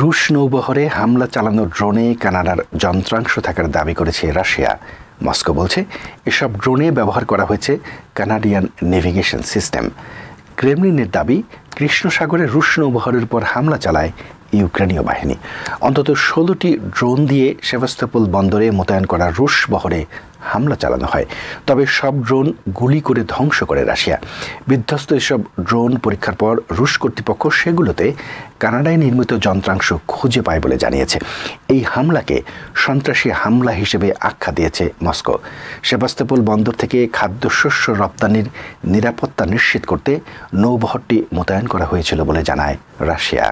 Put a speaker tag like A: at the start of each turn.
A: রুশ নৌবহরে হামলা চালানো ড্রোনে কানাডার যন্ত্রাংশ থাকার দাবি করেছে রাশিয়া মস্কো বলছে এসব ড্রোনে ব্যবহার করা হয়েছে কানাডিয়ান নেভিগেশন সিস্টেম ক্রেমলিনের দাবি কৃষ্ণ সাগরে রুশ নৌবহরের উপর হামলা চালায় ইউক্রেনীয় বাহিনী অন্তত ষোলোটি ড্রোন দিয়ে সেভাস্তোপোল বন্দরে মোতায়েন করা রুশ বহরে হামলা চালানো হয় তবে সব ড্রোন গুলি করে ধ্বংস করে রাশিয়া বিধ্বস্ত এসব ড্রোন পরীক্ষার পর রুশ কর্তৃপক্ষ সেগুলোতে কানাডায় নির্মিত যন্ত্রাংশ খুঁজে পায় বলে জানিয়েছে এই হামলাকে সন্ত্রাসী হামলা হিসেবে আখ্যা দিয়েছে মস্কো সেবাস্তোপোল বন্দর থেকে খাদ্যশস্য রপ্তানির নিরাপত্তা নিশ্চিত করতে নৌবহরটি মোতায়েন করা হয়েছিল বলে জানায় রাশিয়া